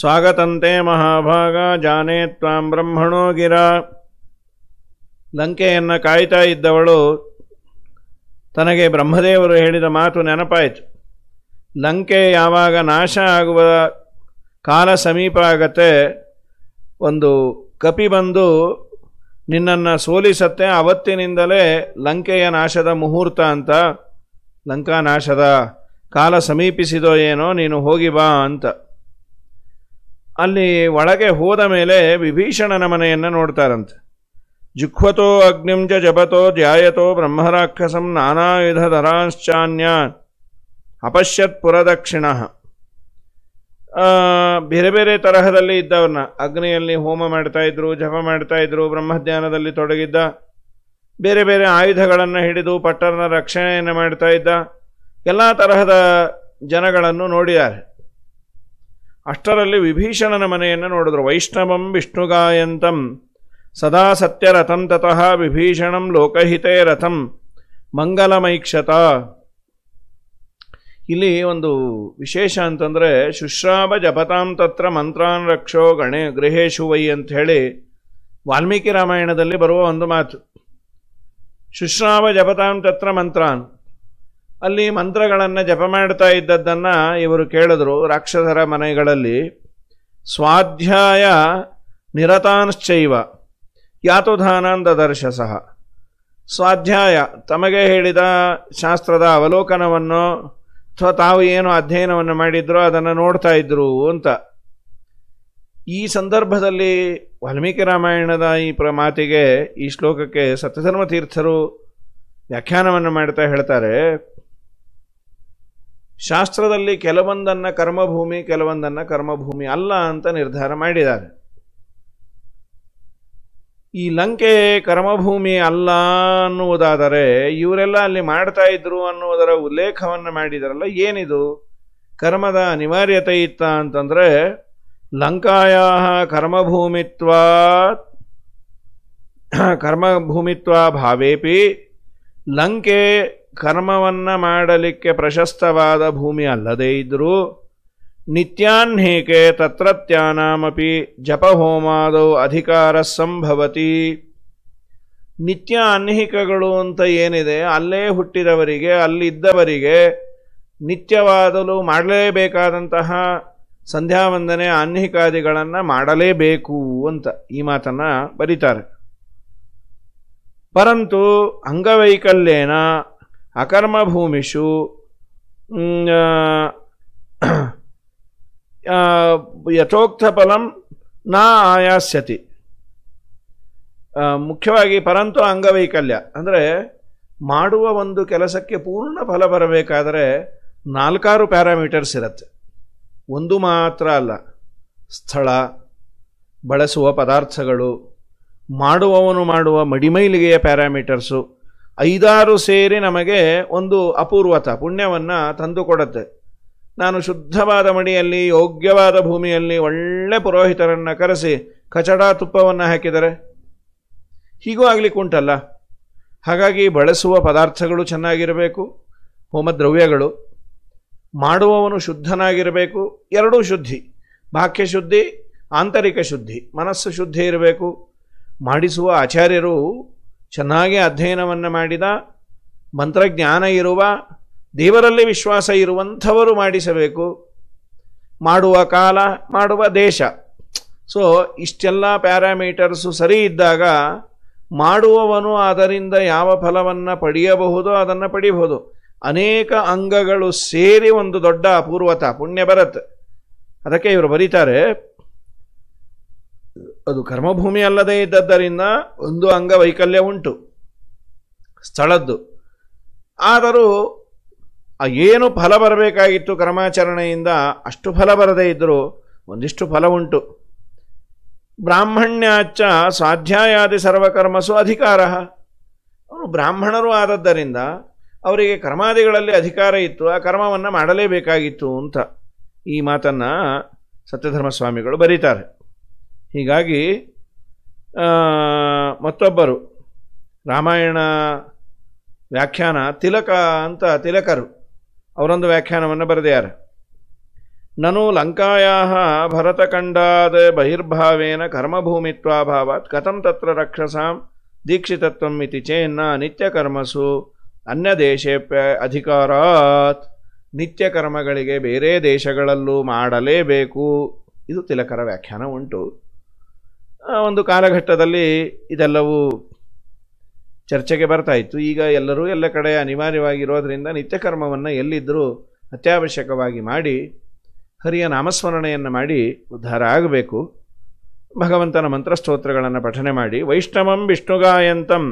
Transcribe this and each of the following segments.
ಸ್ವಾಗತಂತೆ ಮಹಾಭಾಗ ಜಾನೇ ತ್ವಾಂ ಬ್ರಹ್ಮಣೋ ಗಿರ ಲಂಕೆಯನ್ನು ಕಾಯ್ತಾ ಇದ್ದವಳು ತನಗೆ ಬ್ರಹ್ಮದೇವರು ಹೇಳಿದ ಮಾತು ನೆನಪಾಯಿತು ಲಂಕೆ ಯಾವಾಗ ನಾಶ ಆಗುವ ಕಾಲ ಸಮೀಪ ಆಗತ್ತೆ ಒಂದು ಕಪಿ ಬಂದು ನಿನ್ನನ್ನು ಸೋಲಿಸತ್ತೆ ಅವತ್ತಿನಿಂದಲೇ ಲಂಕೆಯ ನಾಶದ ಮುಹೂರ್ತ ಅಂತ ಲಂಕಾ ನಾಶದ ಕಾಲ ಸಮೀಪಿಸಿದೋ ಏನೋ ನೀನು ಹೋಗಿ ಬಾ ಅಂತ ಅಲ್ಲಿ ಒಳಗೆ ಹೋದ ಮೇಲೆ ವಿಭೀಷಣನ ಮನೆಯನ್ನು ನೋಡ್ತಾರಂತೆ ಜುಖ್ವತೋ ಅಗ್ನಿಂಜ ಜಪತೋ ಧ್ಯಾಯತೋ ಬ್ರಹ್ಮರಾಕ್ಷಸಂ ನಾನಾ ವಿಧ ಧರಾಂಶ್ಚಾನ್ಯಾನ್ ಅಪಶ್ಯತ್ ಪುರದಕ್ಷಿಣ ಬೇರೆ ಬೇರೆ ತರಹದಲ್ಲಿ ಇದ್ದವ್ರನ್ನ ಅಗ್ನಿಯಲ್ಲಿ ಹೋಮ ಮಾಡ್ತಾಯಿದ್ರು ಜಪ ಮಾಡ್ತಾಯಿದ್ರು ಬ್ರಹ್ಮಜ್ಞಾನದಲ್ಲಿ ತೊಡಗಿದ್ದ ಬೇರೆ ಬೇರೆ ಆಯುಧಗಳನ್ನು ಹಿಡಿದು ಪಟ್ಟರನ ರಕ್ಷಣೆಯನ್ನು ಮಾಡ್ತಾ ಇದ್ದ ಎಲ್ಲ ತರಹದ ಜನಗಳನ್ನು ನೋಡಿದ್ದಾರೆ ಅಷ್ಟರಲ್ಲಿ ವಿಭೀಷಣನ ಮನೆಯನ್ನು ನೋಡಿದ್ರು ವೈಷ್ಣವಂ ವಿಷ್ಣುಗಾಯಂತಂ ಸದಾ ಸತ್ಯರಥಂ ತತಃ ವಿಭೀಷಣಂ ಲೋಕಹಿತೇ ರಥಂ ಮಂಗಲಮೈಕ್ಷತ ಇಲ್ಲಿ ಒಂದು ವಿಶೇಷ ಅಂತಂದರೆ ಶುಶ್ರಾವ ಜಪತಾಂ ತತ್ರ ಮಂತ್ರಾನ್ ರಕ್ಷೋ ಗಣೆ ಗೃಹೇಶು ವೈ ಹೇಳಿ ವಾಲ್ಮೀಕಿ ರಾಮಾಯಣದಲ್ಲಿ ಬರುವ ಒಂದು ಮಾತು ಶುಶ್ರಾವ ಜಪತಾಂ ತತ್ರ ಮಂತ್ರಾನ್ ಅಲ್ಲಿ ಮಂತ್ರಗಳನ್ನು ಜಪ ಮಾಡ್ತಾ ಇದ್ದದ್ದನ್ನು ಇವರು ಕೇಳಿದ್ರು ರಾಕ್ಷಸರ ಮನೆಗಳಲ್ಲಿ ಸ್ವಾಧ್ಯಾಯ ನಿರತಾಂಶ್ಚೈವ ದರ್ಶ ಸಹ ಸ್ವಾಧ್ಯಾಯ ತಮಗೆ ಹೇಳಿದ ಶಾಸ್ತ್ರದ ಅವಲೋಕನವನ್ನು ಅಥವಾ ತಾವು ಏನು ಅಧ್ಯಯನವನ್ನು ಮಾಡಿದ್ರೋ ಅದನ್ನು ನೋಡ್ತಾ ಇದ್ರು ಅಂತ ಈ ಸಂದರ್ಭದಲ್ಲಿ ವಾಲ್ಮೀಕಿ ರಾಮಾಯಣದ ಈ ಪ್ರ ಮಾತಿಗೆ ಈ ಶ್ಲೋಕಕ್ಕೆ ಸತ್ಯಧರ್ಮ ತೀರ್ಥರು ವ್ಯಾಖ್ಯಾನವನ್ನು ಮಾಡ್ತಾ ಹೇಳ್ತಾರೆ ಶಾಸ್ತ್ರದಲ್ಲಿ ಕೆಲವೊಂದನ್ನು ಕರ್ಮಭೂಮಿ ಕೆಲವೊಂದನ್ನು ಕರ್ಮಭೂಮಿ ಅಲ್ಲ ಅಂತ ನಿರ್ಧಾರ ಮಾಡಿದ್ದಾರೆ ಈ ಲಂಕೆ ಕರ್ಮಭೂಮಿ ಅಲ್ಲ ಅನ್ನುವುದಾದರೆ ಇವರೆಲ್ಲ ಅಲ್ಲಿ ಮಾಡ್ತಾ ಇದ್ರು ಅನ್ನುವುದರ ಉಲ್ಲೇಖವನ್ನು ಮಾಡಿದರಲ್ಲ ಏನಿದು ಕರ್ಮದ ಅನಿವಾರ್ಯತೆ ಇತ್ತ ಅಂತಂದರೆ ಲಂಕಾಯ ಕರ್ಮಭೂಮಿತ್ವ ಕರ್ಮಭೂಮಿತ್ವ ಭಾವೇಪಿ ಲಂಕೆ ಕರ್ಮವನ್ನು ಮಾಡಲಿಕ್ಕೆ ಪ್ರಶಸ್ತವಾದ ಭೂಮಿ ಅಲ್ಲದೇ ಇದ್ದರೂ ನಿತ್ಯಾನ್ಹೇಕೆ ತತ್ರತ್ಯಾನಾಮಪಿ ಜಪಹೋಮಾದೌ ಅಧಿಕಾರ ಸಂಭವತಿ ನಿತ್ಯ ಅನ್ಹಿಕಗಳು ಅಂತ ಏನಿದೆ ಅಲ್ಲೇ ಹುಟ್ಟಿದವರಿಗೆ ಅಲ್ಲಿದ್ದವರಿಗೆ ನಿತ್ಯವಾದಲು ಮಾಡಲೇಬೇಕಾದಂತಹ ಸಂಧ್ಯಾವಂದನೆ ಅನ್ಹಿಕಾದಿಗಳನ್ನು ಮಾಡಲೇಬೇಕು ಅಂತ ಈ ಮಾತನ್ನು ಬರೀತಾರೆ ಪರಂತು ಅಂಗವೈಕಲ್ಯೇನ ಅಕರ್ಮಭೂಮಿಷು ಫಲಂ ನಾ ಆಯಾಸ್ಯತಿ ಮುಖ್ಯವಾಗಿ ಪರಂತು ಅಂಗವೈಕಲ್ಯ ಅಂದರೆ ಮಾಡುವ ಒಂದು ಕೆಲಸಕ್ಕೆ ಪೂರ್ಣ ಫಲ ಬರಬೇಕಾದರೆ ನಾಲ್ಕಾರು ಪ್ಯಾರಾಮೀಟರ್ಸ್ ಇರುತ್ತೆ ಒಂದು ಮಾತ್ರ ಅಲ್ಲ ಸ್ಥಳ ಬಳಸುವ ಪದಾರ್ಥಗಳು ಮಾಡುವವನು ಮಾಡುವ ಮಡಿಮೈಲಿಗೆಯ ಪ್ಯಾರಾಮೀಟರ್ಸು ಐದಾರು ಸೇರಿ ನಮಗೆ ಒಂದು ಅಪೂರ್ವತ ಪುಣ್ಯವನ್ನು ತಂದುಕೊಡುತ್ತೆ ನಾನು ಶುದ್ಧವಾದ ಮಡಿಯಲ್ಲಿ ಯೋಗ್ಯವಾದ ಭೂಮಿಯಲ್ಲಿ ಒಳ್ಳೆ ಪುರೋಹಿತರನ್ನು ಕರೆಸಿ ಕಚಡ ತುಪ್ಪವನ್ನು ಹಾಕಿದರೆ ಹೀಗೂ ಆಗಲಿಕ್ಕೆ ಉಂಟಲ್ಲ ಹಾಗಾಗಿ ಬಳಸುವ ಪದಾರ್ಥಗಳು ಚೆನ್ನಾಗಿರಬೇಕು ಹೋಮದ್ರವ್ಯಗಳು ಮಾಡುವವನು ಶುದ್ಧನಾಗಿರಬೇಕು ಎರಡೂ ಶುದ್ಧಿ ಬಾಹ್ಯ ಶುದ್ಧಿ ಆಂತರಿಕ ಶುದ್ಧಿ ಮನಸ್ಸು ಶುದ್ಧಿ ಇರಬೇಕು ಮಾಡಿಸುವ ಆಚಾರ್ಯರು ಚೆನ್ನಾಗಿ ಅಧ್ಯಯನವನ್ನು ಮಾಡಿದ ಮಂತ್ರಜ್ಞಾನ ಇರುವ ದೇವರಲ್ಲಿ ವಿಶ್ವಾಸ ಇರುವಂಥವರು ಮಾಡಿಸಬೇಕು ಮಾಡುವ ಕಾಲ ಮಾಡುವ ದೇಶ ಸೊ ಇಷ್ಟೆಲ್ಲ ಪ್ಯಾರಾಮೀಟರ್ಸು ಸರಿ ಇದ್ದಾಗ ಮಾಡುವವನು ಅದರಿಂದ ಯಾವ ಫಲವನ್ನು ಪಡೆಯಬಹುದೋ ಅದನ್ನು ಪಡೆಯಬಹುದು ಅನೇಕ ಅಂಗಗಳು ಸೇರಿ ಒಂದು ದೊಡ್ಡ ಅಪೂರ್ವತ ಪುಣ್ಯ ಬರತ್ ಅದಕ್ಕೆ ಇವರು ಬರೀತಾರೆ ಅದು ಕರ್ಮಭೂಮಿ ಅಲ್ಲದೇ ಇದ್ದದ್ದರಿಂದ ಒಂದು ಅಂಗವೈಕಲ್ಯ ಉಂಟು ಸ್ಥಳದ್ದು ಆದರೂ ಏನು ಫಲ ಬರಬೇಕಾಗಿತ್ತು ಕರ್ಮಾಚರಣೆಯಿಂದ ಅಷ್ಟು ಫಲ ಬರದೇ ಇದ್ದರೂ ಒಂದಿಷ್ಟು ಫಲ ಉಂಟು ಬ್ರಾಹ್ಮಣ್ಯಾಚ ಸ್ವಾಧ್ಯಾಯಾದಿ ಸರ್ವಕರ್ಮಸು ಅಧಿಕಾರ ಅವನು ಬ್ರಾಹ್ಮಣರು ಆದದ್ದರಿಂದ ಅವರಿಗೆ ಕರ್ಮಾದಿಗಳಲ್ಲಿ ಅಧಿಕಾರ ಇತ್ತು ಆ ಕರ್ಮವನ್ನು ಮಾಡಲೇಬೇಕಾಗಿತ್ತು ಅಂತ ಈ ಮಾತನ್ನು ಸತ್ಯಧರ್ಮ ಸ್ವಾಮಿಗಳು ಬರೀತಾರೆ ಹೀಗಾಗಿ ಮತ್ತೊಬ್ಬರು ರಾಮಾಯಣ ವ್ಯಾಖ್ಯಾನ ತಿಲಕ ಅಂತ ತಿಲಕರು ಅವರೊಂದು ವ್ಯಾಖ್ಯಾನವನ್ನು ಬರೆದಿದ್ದಾರೆ ನಾನು ಲಂಕಾಯ ಭರತಖಂಡಾದ ಬಹಿರ್ಭಾವೇನ ಕರ್ಮಭೂಮಿತ್ವಾಭಾವತ್ ಕಥಂ ತತ್ರ ರಕ್ಷಸಾಂ ದೀಕ್ಷಿತತ್ವಂ ಇತಿ ಚೇನ್ನ ನಿತ್ಯಕರ್ಮಸು ಅನ್ಯದೇಶೇಪ್ಯ ಅಧಿಕಾರಾತ್ ನಿತ್ಯಕರ್ಮಗಳಿಗೆ ಬೇರೆ ದೇಶಗಳಲ್ಲೂ ಮಾಡಲೇಬೇಕು ಇದು ತಿಲಕರ ವ್ಯಾಖ್ಯಾನ ಉಂಟು ಒಂದು ಕಾಲಘಟ್ಟದಲ್ಲಿ ಇದೆಲ್ಲವೂ ಚರ್ಚೆಗೆ ಬರ್ತಾ ಇತ್ತು ಈಗ ಎಲ್ಲರೂ ಎಲ್ಲ ಕಡೆ ಅನಿವಾರ್ಯವಾಗಿರೋದ್ರಿಂದ ನಿತ್ಯಕರ್ಮವನ್ನು ಎಲ್ಲಿದ್ದರೂ ಅತ್ಯವಶ್ಯಕವಾಗಿ ಮಾಡಿ ಹರಿಯ ನಾಮಸ್ಮರಣೆಯನ್ನು ಮಾಡಿ ಉದ್ಧಾರ ಆಗಬೇಕು ಭಗವಂತನ ಮಂತ್ರಸ್ತೋತ್ರಗಳನ್ನು ಪಠನೆ ಮಾಡಿ ವೈಷ್ಣವಂ ವಿಷ್ಣುಗಾಯಂತಂ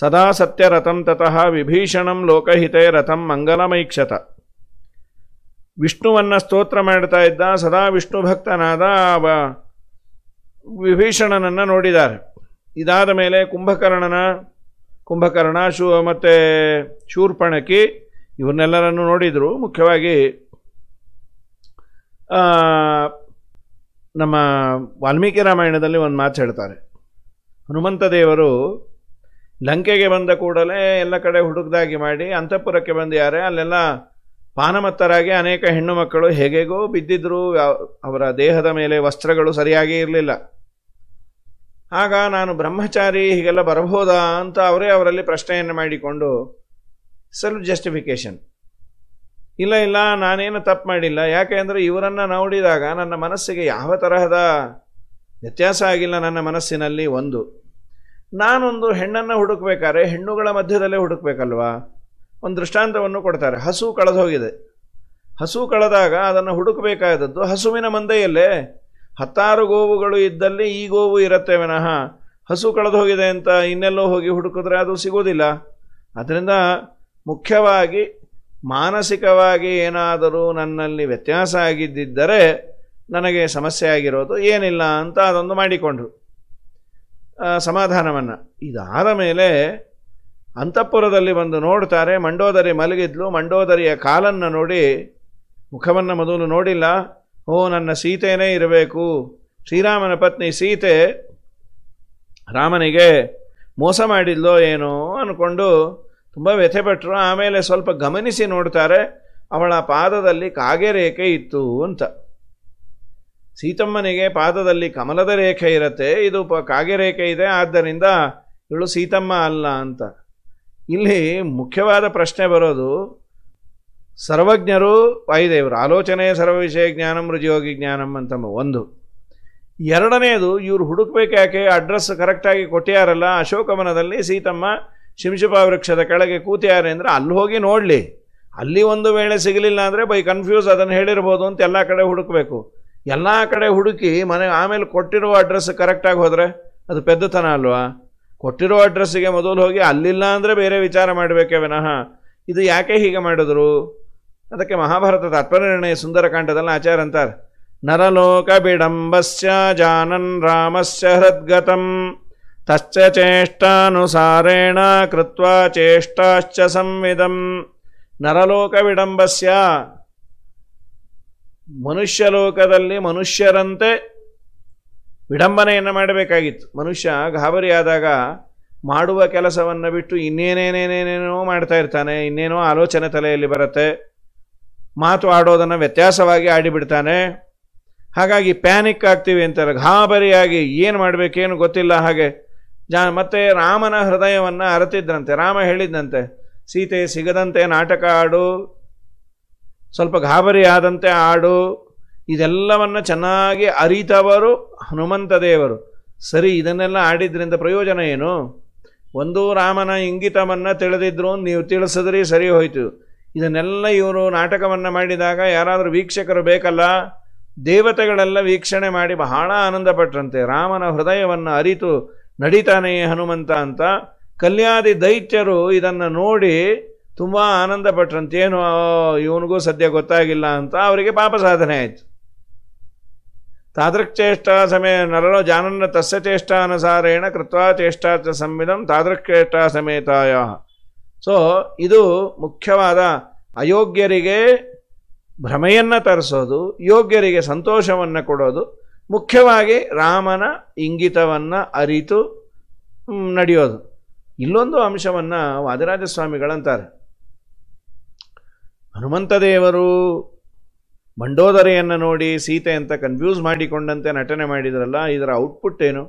ಸದಾ ಸತ್ಯರಥಂ ತತಃ ವಿಭೀಷಣಂ ಲೋಕಹಿತೆ ರಥಂ ಮಂಗಲಮೈಕ್ಷತ ವಿಷ್ಣುವನ್ನು ಸ್ತೋತ್ರ ಮಾಡ್ತಾ ಇದ್ದ ಸದಾ ವಿಷ್ಣು ಭಕ್ತನಾದ ವಿಭೀಷಣನನ್ನು ನೋಡಿದ್ದಾರೆ ಇದಾದ ಮೇಲೆ ಕುಂಭಕರ್ಣನ ಕುಂಭಕರ್ಣ ಶೂ ಮತ್ತು ಶೂರ್ಪಣಕಿ ಇವನ್ನೆಲ್ಲರನ್ನು ನೋಡಿದರು ಮುಖ್ಯವಾಗಿ ನಮ್ಮ ವಾಲ್ಮೀಕಿ ರಾಮಾಯಣದಲ್ಲಿ ಒಂದು ಮಾತು ಹೇಳ್ತಾರೆ ಹನುಮಂತ ದೇವರು ಲಂಕೆಗೆ ಬಂದ ಕೂಡಲೇ ಎಲ್ಲ ಕಡೆ ಹುಡುಗ್ದಾಗಿ ಮಾಡಿ ಅಂತಃಪುರಕ್ಕೆ ಬಂದಿದ್ದಾರೆ ಅಲ್ಲೆಲ್ಲ ಪಾನಮತ್ತರಾಗಿ ಅನೇಕ ಹೆಣ್ಣು ಮಕ್ಕಳು ಹೇಗೆಗೋ ಬಿದ್ದಿದ್ರು ಅವರ ದೇಹದ ಮೇಲೆ ವಸ್ತ್ರಗಳು ಸರಿಯಾಗಿ ಇರಲಿಲ್ಲ ಆಗ ನಾನು ಬ್ರಹ್ಮಚಾರಿ ಹೀಗೆಲ್ಲ ಬರಬಹುದಾ ಅಂತ ಅವರೇ ಅವರಲ್ಲಿ ಪ್ರಶ್ನೆಯನ್ನು ಮಾಡಿಕೊಂಡು ಸೆಲ್ಫ್ ಜಸ್ಟಿಫಿಕೇಶನ್ ಇಲ್ಲ ಇಲ್ಲ ನಾನೇನು ತಪ್ಪು ಮಾಡಿಲ್ಲ ಯಾಕೆ ಅಂದರೆ ಇವರನ್ನು ನೋಡಿದಾಗ ನನ್ನ ಮನಸ್ಸಿಗೆ ಯಾವ ತರಹದ ವ್ಯತ್ಯಾಸ ಆಗಿಲ್ಲ ನನ್ನ ಮನಸ್ಸಿನಲ್ಲಿ ಒಂದು ನಾನೊಂದು ಹೆಣ್ಣನ್ನು ಹುಡುಕ್ಬೇಕಾದ್ರೆ ಹೆಣ್ಣುಗಳ ಮಧ್ಯದಲ್ಲೇ ಹುಡುಕ್ಬೇಕಲ್ವಾ ಒಂದು ದೃಷ್ಟಾಂತವನ್ನು ಕೊಡ್ತಾರೆ ಹಸು ಹೋಗಿದೆ ಹಸು ಕಳೆದಾಗ ಅದನ್ನು ಹುಡುಕಬೇಕಾದದ್ದು ಹಸುವಿನ ಮಂದೆಯಲ್ಲೇ ಹತ್ತಾರು ಗೋವುಗಳು ಇದ್ದಲ್ಲಿ ಈ ಗೋವು ಇರುತ್ತೆ ವಿನಃ ಹಸು ಕಳೆದು ಹೋಗಿದೆ ಅಂತ ಇನ್ನೆಲ್ಲೋ ಹೋಗಿ ಹುಡುಕಿದ್ರೆ ಅದು ಸಿಗೋದಿಲ್ಲ ಅದರಿಂದ ಮುಖ್ಯವಾಗಿ ಮಾನಸಿಕವಾಗಿ ಏನಾದರೂ ನನ್ನಲ್ಲಿ ವ್ಯತ್ಯಾಸ ಆಗಿದ್ದರೆ ನನಗೆ ಸಮಸ್ಯೆ ಆಗಿರೋದು ಏನಿಲ್ಲ ಅಂತ ಅದೊಂದು ಮಾಡಿಕೊಂಡ್ರು ಸಮಾಧಾನವನ್ನು ಇದಾದ ಮೇಲೆ ಅಂತಃಪುರದಲ್ಲಿ ಬಂದು ನೋಡ್ತಾರೆ ಮಂಡೋದರಿ ಮಲಗಿದ್ಲು ಮಂಡೋದರಿಯ ಕಾಲನ್ನು ನೋಡಿ ಮುಖವನ್ನು ಮೊದಲು ನೋಡಿಲ್ಲ ಓ ನನ್ನ ಸೀತೆಯೇ ಇರಬೇಕು ಶ್ರೀರಾಮನ ಪತ್ನಿ ಸೀತೆ ರಾಮನಿಗೆ ಮೋಸ ಮಾಡಿದ್ಲೋ ಏನೋ ಅಂದ್ಕೊಂಡು ತುಂಬ ವ್ಯಥೆಪಟ್ಟರು ಆಮೇಲೆ ಸ್ವಲ್ಪ ಗಮನಿಸಿ ನೋಡ್ತಾರೆ ಅವಳ ಪಾದದಲ್ಲಿ ಕಾಗೆ ರೇಖೆ ಇತ್ತು ಅಂತ ಸೀತಮ್ಮನಿಗೆ ಪಾದದಲ್ಲಿ ಕಮಲದ ರೇಖೆ ಇರುತ್ತೆ ಇದು ಪ ಕಾಗೆ ರೇಖೆ ಇದೆ ಆದ್ದರಿಂದ ಇವಳು ಸೀತಮ್ಮ ಅಲ್ಲ ಅಂತ ಇಲ್ಲಿ ಮುಖ್ಯವಾದ ಪ್ರಶ್ನೆ ಬರೋದು ಸರ್ವಜ್ಞರು ವಾಯುದೇವರು ಆಲೋಚನೆ ಸರ್ವ ವಿಷಯ ಜ್ಞಾನಂ ರುಜಿಯೋಗಿ ಜ್ಞಾನಂ ಅಂತ ಒಂದು ಎರಡನೇದು ಇವರು ಹುಡುಕ್ಬೇಕು ಯಾಕೆ ಅಡ್ರೆಸ್ ಕರೆಕ್ಟಾಗಿ ಕೊಟ್ಟಿಯಾರಲ್ಲ ಅಶೋಕವನದಲ್ಲಿ ಸೀತಮ್ಮ ಶಿಂಶುಪ ವೃಕ್ಷದ ಕೆಳಗೆ ಕೂತಿಯಾರೆ ಅಂದರೆ ಅಲ್ಲಿ ಹೋಗಿ ನೋಡಲಿ ಅಲ್ಲಿ ಒಂದು ವೇಳೆ ಸಿಗಲಿಲ್ಲ ಅಂದರೆ ಬೈ ಕನ್ಫ್ಯೂಸ್ ಅದನ್ನು ಹೇಳಿರ್ಬೋದು ಅಂತ ಎಲ್ಲ ಕಡೆ ಹುಡುಕಬೇಕು ಎಲ್ಲ ಕಡೆ ಹುಡುಕಿ ಮನೆ ಆಮೇಲೆ ಕೊಟ್ಟಿರುವ ಅಡ್ರೆಸ್ ಕರೆಕ್ಟಾಗಿ ಹೋದರೆ ಅದು ಪೆದ್ದತನ ಅಲ್ವಾ ಕೊಟ್ಟಿರೋ ಅಡ್ರೆಸ್ಸಿಗೆ ಮೊದಲು ಹೋಗಿ ಅಲ್ಲಿಲ್ಲ ಅಂದರೆ ಬೇರೆ ವಿಚಾರ ಮಾಡಬೇಕೇ ವಿನಃ ಇದು ಯಾಕೆ ಹೀಗೆ ಮಾಡಿದ್ರು ಅದಕ್ಕೆ ಮಹಾಭಾರತ ತಾತ್ಪರ್ಯ ಸುಂದರಕಾಂಡದಲ್ಲಿ ಆಚಾರ ಅಂತಾರೆ ನರಲೋಕ ಬಿಡಂಬಸ್ಯ ಜಾನನ್ ರಾಮಸ್ಯ ಹೃದ್ಗತಂ ತಶ್ಚ ಚೇಷ್ಟಾನುಸಾರೇಣ ಕೃತ್ವ ಚೇಷ್ಟಾಶ್ಚ ಸಂವಿಧಂ ನರಲೋಕ ವಿಡಂಬಸ್ಯ ಮನುಷ್ಯಲೋಕದಲ್ಲಿ ಮನುಷ್ಯರಂತೆ ವಿಡಂಬನೆಯನ್ನು ಮಾಡಬೇಕಾಗಿತ್ತು ಮನುಷ್ಯ ಗಾಬರಿಯಾದಾಗ ಮಾಡುವ ಕೆಲಸವನ್ನು ಬಿಟ್ಟು ಇನ್ನೇನೇನೇನೇನೇನೋ ಮಾಡ್ತಾ ಇರ್ತಾನೆ ಇನ್ನೇನೋ ಆಲೋಚನೆ ತಲೆಯಲ್ಲಿ ಬರುತ್ತೆ ಮಾತು ಆಡೋದನ್ನು ವ್ಯತ್ಯಾಸವಾಗಿ ಆಡಿಬಿಡ್ತಾನೆ ಹಾಗಾಗಿ ಪ್ಯಾನಿಕ್ ಆಗ್ತೀವಿ ಅಂತಾರೆ ಗಾಬರಿಯಾಗಿ ಏನು ಮಾಡಬೇಕೇನು ಗೊತ್ತಿಲ್ಲ ಹಾಗೆ ಜಾ ಮತ್ತೆ ರಾಮನ ಹೃದಯವನ್ನು ಅರತಿದ್ರಂತೆ ರಾಮ ಹೇಳಿದ್ದಂತೆ ಸೀತೆ ಸಿಗದಂತೆ ನಾಟಕ ಆಡು ಸ್ವಲ್ಪ ಗಾಬರಿ ಆದಂತೆ ಆಡು ಇದೆಲ್ಲವನ್ನು ಚೆನ್ನಾಗಿ ಅರಿತವರು ಹನುಮಂತ ದೇವರು ಸರಿ ಇದನ್ನೆಲ್ಲ ಆಡಿದ್ರಿಂದ ಪ್ರಯೋಜನ ಏನು ಒಂದು ರಾಮನ ಇಂಗಿತವನ್ನು ತಿಳಿದಿದ್ರು ನೀವು ತಿಳಿಸಿದ್ರಿ ಸರಿ ಹೋಯಿತು ಇದನ್ನೆಲ್ಲ ಇವರು ನಾಟಕವನ್ನು ಮಾಡಿದಾಗ ಯಾರಾದರೂ ವೀಕ್ಷಕರು ಬೇಕಲ್ಲ ದೇವತೆಗಳೆಲ್ಲ ವೀಕ್ಷಣೆ ಮಾಡಿ ಬಹಳ ಆನಂದಪಟ್ರಂತೆ ರಾಮನ ಹೃದಯವನ್ನು ಅರಿತು ನಡೀತಾನೆ ಹನುಮಂತ ಅಂತ ಕಲ್ಯಾದಿ ದೈತ್ಯರು ಇದನ್ನು ನೋಡಿ ತುಂಬ ಆನಂದಪಟ್ರಂತೆ ಏನು ಇವನಿಗೂ ಸದ್ಯ ಗೊತ್ತಾಗಿಲ್ಲ ಅಂತ ಅವರಿಗೆ ಪಾಪ ಸಾಧನೆ ಆಯಿತು తాదృక్చేష్టాసమే ಜಾನನ್ನ ತಸ್ಯ ಚೇಷ್ಟಾನುಸಾರೇಣ చేష్టానుసారేణ కృత్వా చేష్టాచ ತಾದೃಕ್ తాదృక్చేష్టా ಸಮೇತಾಯ ಸೊ ಇದು ಮುಖ್ಯವಾದ ಅಯೋಗ್ಯರಿಗೆ ಭ್ರಮೆಯನ್ನು ತರಿಸೋದು ಯೋಗ್ಯರಿಗೆ ಸಂತೋಷವನ್ನು ಕೊಡೋದು ಮುಖ್ಯವಾಗಿ ರಾಮನ ಇಂಗಿತವನ್ನು ಅರಿತು ನಡೆಯೋದು ಇಲ್ಲೊಂದು ಅಂಶವನ್ನು ವಾದಿರಾಜಸ್ವಾಮಿಗಳಂತಾರೆ ಹನುಮಂತದೇವರು ಮಂಡೋದರೆಯನ್ನು ನೋಡಿ ಸೀತೆ ಅಂತ ಕನ್ಫ್ಯೂಸ್ ಮಾಡಿಕೊಂಡಂತೆ ನಟನೆ ಮಾಡಿದ್ರಲ್ಲ ಇದರ ಔಟ್ಪುಟ್ ಏನು